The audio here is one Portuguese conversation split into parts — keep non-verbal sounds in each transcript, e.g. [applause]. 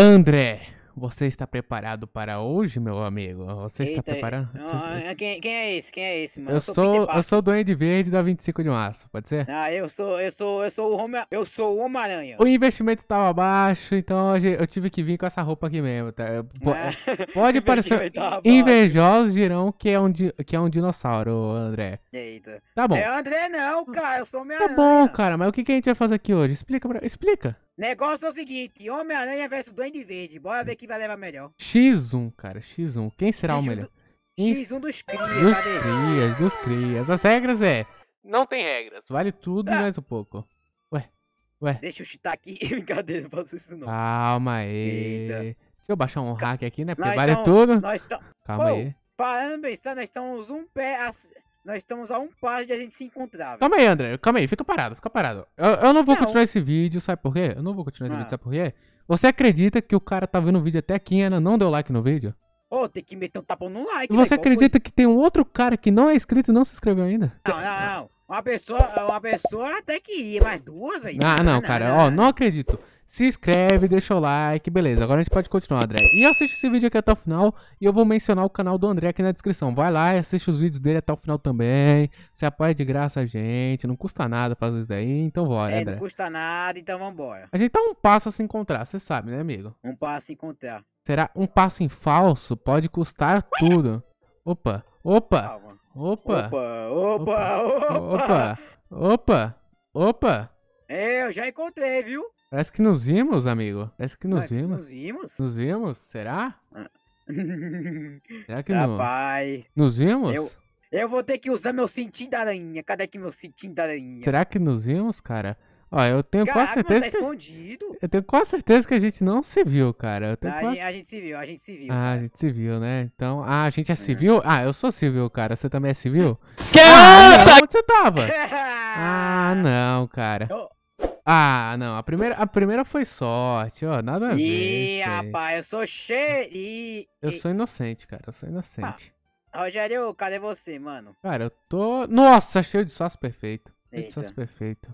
André, você está preparado para hoje, meu amigo? Você Eita, está preparado? É, quem, quem, é esse? Quem é esse, mano? Eu, eu sou, sou eu sou o Duende Verde da 25 de março, pode ser? Ah, eu sou, eu sou, eu sou o homem, eu sou o Homem-Aranha. O investimento estava baixo, então hoje eu tive que vir com essa roupa aqui mesmo, tá? Ah, [laughs] pode, pode parecer invejosos dirão que é um que é um dinossauro, André. Eita. Tá bom. É André não, cara, eu sou Homem-Aranha. Tá bom, cara, mas o que que a gente vai fazer aqui hoje? Explica pra... explica. Negócio é o seguinte: Homem-Aranha versus Duende Verde. Bora ver quem vai levar melhor. X1, cara, X1. Quem será X1 o melhor? Do... X1 dos crias, dos cadê? crias, dos crias. As regras é. Não tem regras. Vale tudo e ah. mais um pouco. Ué, ué. Deixa eu chutar aqui. [laughs] Brincadeira, não faço isso não. Calma aí. Deixa eu baixar um hack aqui, né? Porque nós vale tão, tudo. Nós tão... Calma Pô, aí. Parando bem, nós estamos um pé. A nós estamos a um passo de a gente se encontrar. Calma aí, André. Calma aí. Fica parado, fica parado. Eu, eu não vou não. continuar esse vídeo, sabe por quê? Eu não vou continuar ah. esse vídeo, ah. sabe por quê? Você acredita que o cara tá vendo o vídeo até aqui e ainda não deu like no vídeo? Ô, oh, tem que meter um tapão no like. Você véio, acredita foi? que tem um outro cara que não é inscrito e não se inscreveu ainda? Não, não, não. Uma pessoa, uma pessoa até que ia, mas duas, velho. Ah, não, não, cara. Não, ó, não acredito se inscreve, deixa o like, beleza. Agora a gente pode continuar, André. E assiste esse vídeo aqui até o final e eu vou mencionar o canal do André aqui na descrição. Vai lá e assiste os vídeos dele até o final também. Se é apoia de graça a gente, não custa nada fazer isso daí, então bora, é, André. não custa nada, então vambora. A gente tá um passo a se encontrar, você sabe, né, amigo? Um passo a se encontrar. Será um passo em falso pode custar tudo. Opa, opa, opa, opa, opa, opa, opa, opa. opa. É, eu já encontrei, viu? Parece que nos vimos, amigo. Parece que nos vimos. Nos vimos? Nos vimos? Será? Ah. [laughs] Será que Rapaz, nos vimos? Eu, eu vou ter que usar meu cintinho da aranha. Cadê aqui meu cintinho da aranha? Será que nos vimos, cara? Ó, eu tenho quase tá certeza. Tá que... escondido. Eu tenho quase certeza que a gente não se viu, cara. Eu tenho a, quase... a gente se viu, a gente se viu. Ah, cara. a gente se viu, né? Então. Ah, a gente é, é. civil? Ah, eu sou civil, cara. Você também é civil? Que? [laughs] Ah, onde você tava? [laughs] ah, não, cara. Eu... Ah, não. A primeira, a primeira foi sorte, ó. Nada a ver. Ih, rapaz, eu sou cheio. eu sou inocente, cara. Eu sou inocente. Ah, Rogério, cadê você, mano? Cara, eu tô. Nossa, cheio de sócio perfeito. Cheio de sócio perfeito.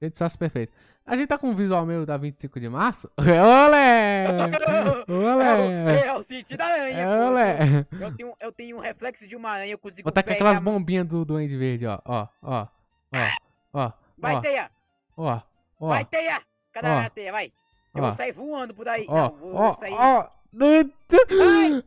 Cheio de sócio perfeito. A gente tá com um visual meio da 25 de março? [laughs] É olé! [laughs] É olé! É, é o, sentido da aranha. olé! Eu, eu, tenho, eu tenho um reflexo de uma aranha, eu consigo Vou tá com aquelas bombinhas do Duende Verde, ó. Ó, ó. Ó, ó. Vai, ó, Teia! Ó. Ó, vai, teia! Cadê a teia? Vai. Eu vou sair voando por aí. Ó, Não, vou, ó, vou sair. Ó,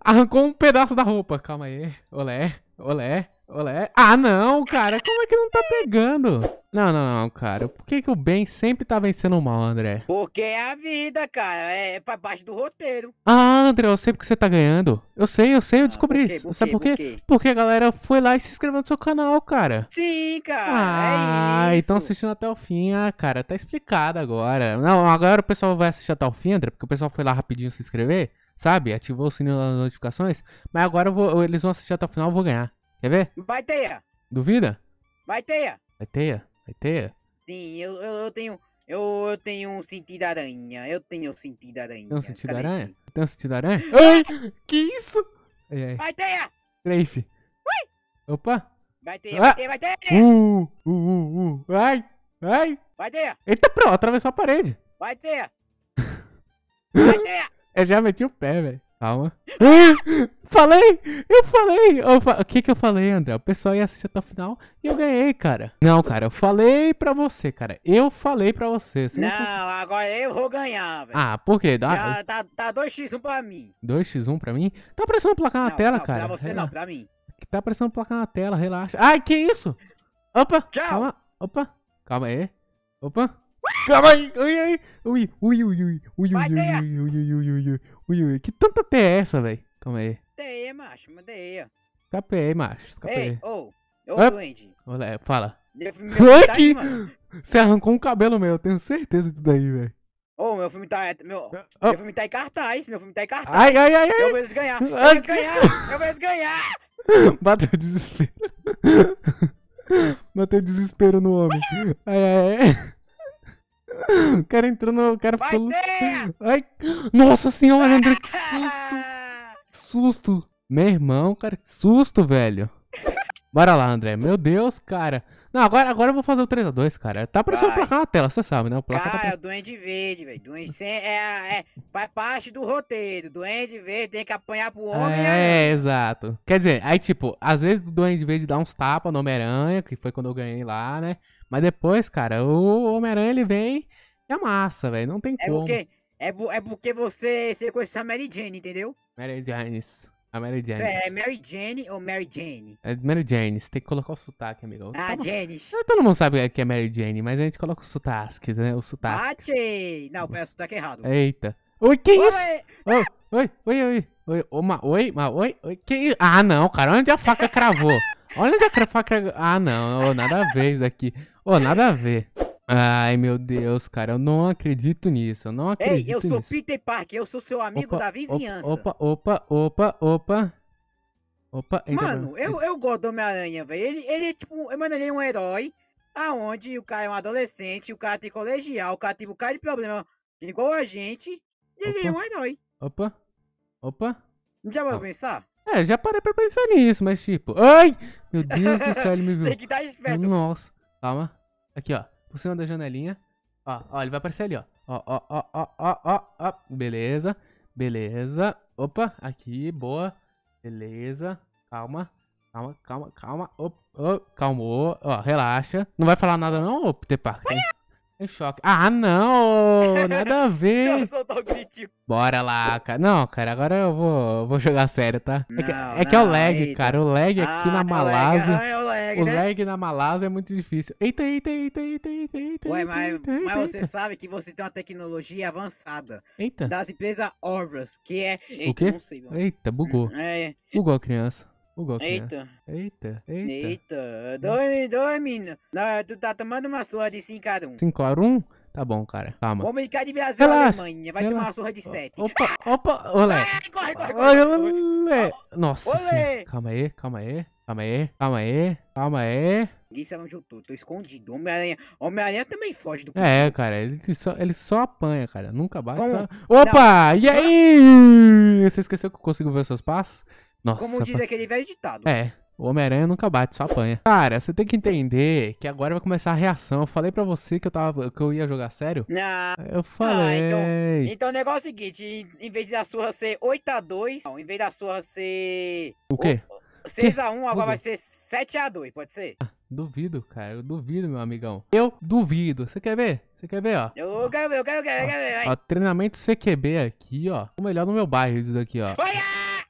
Arrancou um pedaço da roupa. Calma aí. Olé, olé. Olé. Ah, não, cara. Como é que não tá pegando? Não, não, não, cara. Por que, que o bem sempre tá vencendo o mal, André? Porque é a vida, cara. É, é pra baixo do roteiro. Ah, André, eu sei porque você tá ganhando. Eu sei, eu sei, eu ah, descobri ah, por isso. Sabe por quê? por quê? Porque a galera foi lá e se inscreveu no seu canal, cara. Sim, cara. É ah, é então assistindo até o fim. Ah, cara, tá explicado agora. Não, agora o pessoal vai assistir até o fim, André, porque o pessoal foi lá rapidinho se inscrever sabe? Ativou o sininho das notificações. Mas agora vou, eles vão assistir até o final, eu vou ganhar. Quer ver? Vai teia. Duvida? Vai teia. Vai teia. Vai teia. Sim, eu, eu, eu tenho. Eu, eu tenho um sentido aranha. Eu tenho um sentido aranha. Tem um sentido Cadê aranha? Aqui? Tem um sentido aranha? Ai, que isso? Ai, ai. Vai teia. Trafe. Ui. Opa. Vai ter, ah. vai ter, vai ter! Uh, uh, uh, uh. Ai, ai! Vai Eita, pronto, atravessou a parede! Vai teia [laughs] vai ter! Eu já meti o pé, velho. Calma. Ah, falei! Eu falei! Eu fa... O que que eu falei, André? O pessoal ia assistir até o final e eu ganhei, cara. Não, cara, eu falei pra você, cara. Eu falei pra você. você não, não agora eu vou ganhar, velho. Ah, por quê? Dá... Já, tá, tá 2x1 pra mim. 2x1 pra mim? Tá aparecendo placar na não, tela, não, cara. Pra você Relaxa. não, pra mim. Tá aparecendo placar na tela, relaxa. Ai, que isso? Opa! Tchau! Calma. Opa! Calma aí. Opa! Calma aí. Ui, ai. Ui, ui, ui, ui, ui, Vai, ui, teia. ui, ui, ui, ui, ui, ui, ui. Que tanta T é essa, velho? Calma aí. Teia, macho. Uma teia. Escapei macho. Escapei. Ei, ô. Ô, Ah. Olha, fala. Meu tá Você arrancou um cabelo meu, tenho certeza disso daí, velho. Ô, meu filme tá... É, meu, meu filme tá em cartaz. Meu filme tá em cartaz. Ai, ai, ai, Eu ai. ganhar. Eu Ai. ganhar. Eu mereço ganhar. [laughs] Bateu desespero. [laughs] Bateu desespero no homem. Ai, ai, ai. O cara entrou no. O cara Vai ficou. Ai, nossa senhora, André, que susto! Que susto! Meu irmão, cara, que susto, velho! Bora lá, André. Meu Deus, cara. Não, agora, agora eu vou fazer o 3x2, cara. Tá aparecendo o placar na tela, você sabe, né? O placar tá cara, tá Duende Verde, velho. Duende sem, é, é, faz parte do roteiro. Duende Verde tem que apanhar pro homem. É, é, exato. Quer dizer, aí, tipo, às vezes o Duende Verde dá uns tapas no Homem-Aranha, que foi quando eu ganhei lá, né? Mas depois, cara, o Homem-Aranha ele vem e amassa, velho. Não tem é como. Porque, é, é porque você conhece a Mary Jane, entendeu? Mary Jane. A Mary Jane. É, Mary Jane ou Mary Jane? É Mary Jane, você tem que colocar o sotaque, amigo. Ah, Jane. [laughs] Todo mundo sabe que é Mary Jane, mas a gente coloca o sotaque, né? O sotaque. Mate! Ah, não, é o sotaque errado. Eita. Oi, que oi. isso? Oi, oi, oi, oi. Oi, uma, oi, oi, oi, oi, que isso? Ah, não, cara, onde a faca cravou? Olha onde a faca... Ah, não, nada a ver isso aqui. Ô, oh, nada a ver. Ai, meu Deus, cara, eu não acredito nisso, eu não acredito nisso Ei, eu nisso. sou Peter Parker, eu sou seu amigo opa, da vizinhança. Opa, opa, opa, opa, opa. Mano, eu, eu gosto do Homem-Aranha, velho. Ele, ele é tipo, mano, ele é um herói, aonde o cara é um adolescente, o cara tem colegial, o cara tem um cara de problema igual a gente, e ele é opa, é um herói. Opa, opa. Já vai pensar? É, já parei pra pensar nisso, mas tipo... Ai, meu Deus do céu, ele me [laughs] viu. tem que estar tá esperto. Nossa, calma. Aqui, ó por cima da janelinha. Ó, ó, ele vai aparecer ali, ó. Ó, ó, ó, ó, ó, ó, ó. Beleza, beleza. Opa, aqui, boa. Beleza, calma, calma, calma, calma. Op, op, calmou, ó, relaxa. Não vai falar nada não, ô, Peter Parker. Tem... Em choque. Ah, não! Nada a ver! Bora lá, cara. Não, cara, agora eu vou, vou jogar sério, tá? É não, é que, é, não, que é o lag, eita. cara. O lag aqui ah, na é Malásia. Ah, é o lag, é o lag, né? lag na Malásia é muito difícil. Eita, eita, eita, eita, eita, eita. Ué, mas, eita, mas você sabe que você tem uma tecnologia avançada. Eita. Das empresas Orvas, que é. Eita, o quê? Sei, eita, bugou. É. Bugou a criança. O golpe. Né? Eita. Eita. Eita. Eita. Né? Dois, dois, menino. tu tá tomando uma surra de 5x1. 5x1? Tá bom, cara. Calma. Vamos brincar de Brasil Relaxa. Alemanha. Vai relaxa. tomar uma surra de 7. Opa, opa, olé. Ai, corre, corre, corre. Olé. Nossa. Olé. Calma aí, calma aí. Calma aí, calma aí, calma aí. Ninguém sabe onde eu tô, tô escondido. Homem-Aranha Homem também foge do. É, cara, ele só, ele só apanha, cara. Nunca bate. Só... Opa! Não. E aí? Ah. Você esqueceu que eu consigo ver os seus passos? Nossa, Como diz aquele velho ditado. É. O Homem-Aranha nunca bate, só apanha. Cara, você tem que entender que agora vai começar a reação. Eu falei pra você que eu, tava, que eu ia jogar sério? Não. Eu falei. Ah, então, então o negócio é o seguinte: em vez da surra ser 8x2, em vez da surra ser. O quê? 6x1, agora vai ser 7x2, pode ser? Ah, duvido, cara. Eu duvido, meu amigão. Eu duvido. Você quer ver? Você quer ver, ó? Eu quero ver, eu quero ver, eu quero ver. Ó, treinamento CQB aqui, ó. O melhor no meu bairro, isso aqui, ó. Olha!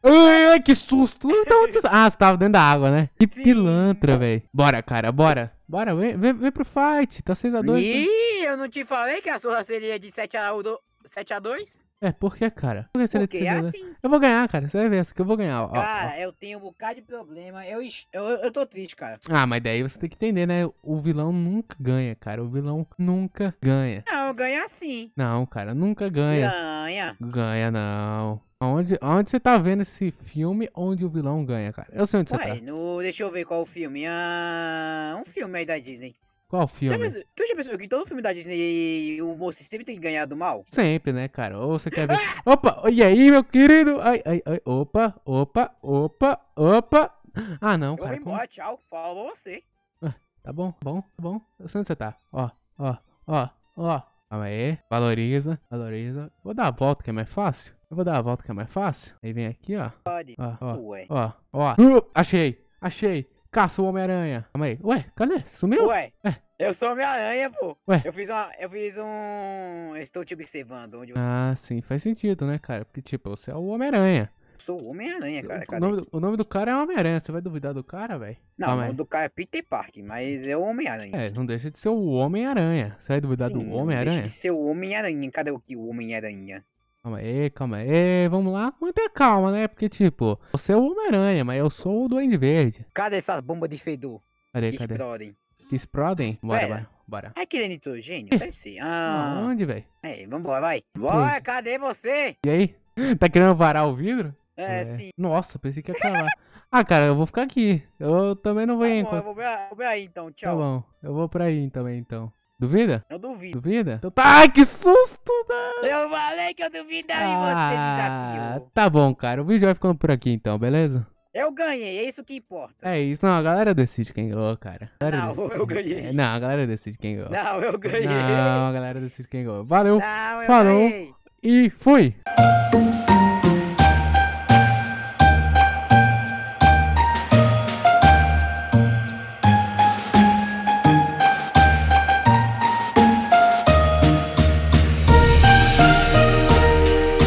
Ai, que susto! Então, ah, você tava dentro da água, né? Que pilantra, velho. Bora, cara, bora. Bora, vem, vem, vem pro fight. Tá 6x2. Né? Ih, eu não te falei que a surra seria de 7x2? É, por que, cara? Por que Porque é assim. Eu vou ganhar, cara. Você vai ver essa que eu vou ganhar. Ó, cara, ó. eu tenho um bocado de problema. Eu, eu, eu tô triste, cara. Ah, mas daí você tem que entender, né? O vilão nunca ganha, cara. O vilão nunca ganha. Não, ganha sim. Não, cara, nunca ganha. Ganha. Ganha, não. Onde, onde você tá vendo esse filme onde o vilão ganha, cara? Eu sei onde Ué, você tá. No, deixa eu ver qual o filme. Ah, um filme aí da Disney. Qual filme? Tu já, pensou, tu já pensou que todo filme da Disney o moço sempre tem que ganhar do mal? Sempre, né, cara? Ou você quer ver. opa! E aí, meu querido? Ai, ai, ai. Opa, opa, opa, opa. Ah, não, Eu cara. Vou embora, como... tchau. Falou você. Ah, tá bom, tá bom, tá bom. Eu sei onde você tá. Ó, ó, ó, ó. Calma aí. Valoriza, valoriza. Vou dar a volta que é mais fácil. Eu vou dar a volta que é mais fácil. Aí vem aqui, ó. Pode. Ó, ó, Ué. ó, ó. Uh, achei, achei caça o Homem-Aranha. Calma aí. Ué, cadê? Sumiu? Ué. É. Eu sou Homem-Aranha, pô. Ué. Eu fiz uma. Eu fiz um. Estou te observando. Onde... Ah, sim, faz sentido, né, cara? Porque, tipo, você é o Homem-Aranha. Sou o Homem-Aranha, cara. O nome, do, o nome, do, cara é Homem-Aranha. Você vai duvidar do cara, velho? Não, Calma o nome aí. do cara é Peter Park mas é o Homem-Aranha. É, não deixa de ser o Homem-Aranha. Você vai duvidar sim, do Homem-Aranha? Deixa de ser o Homem-Aranha. Cadê o, o Homem-Aranha? Calma aí, calma aí, vamos lá. Muita calma, né? Porque, tipo, você é o Homem-Aranha, mas eu sou o Duende Verde. Cadê essa bomba de fedor? Cadê, que cadê? Explodem. Que explodem? Bora, bora, bora. É aquele nitrogênio? Deve ser. Ah. Onde, velho? É, vambora, vai. Bora, cadê você? E aí? Tá querendo varar o vidro? É, é. sim. Nossa, pensei que ia calar. ah, cara, eu vou ficar aqui. Eu também não vou tá ir. Bom, então. eu vou pra, vou pra aí então, tá tchau. Tá bom, eu vou pra aí também então. Duvida? Eu duvido. Duvida? Então tá. Ai, que susto! Eu falei que eu duvidava ah, em você, desafio. Tá bom, cara. O vídeo vai ficando por aqui então, beleza? Eu ganhei, é isso que importa. É isso, não, a galera decide quem ganhou, cara. não, decide. eu ganhei. Não, a galera decide quem ganhou. Não, eu ganhei. Não, a galera decide quem ganhou. Valeu, não, falou ganhei. e fui!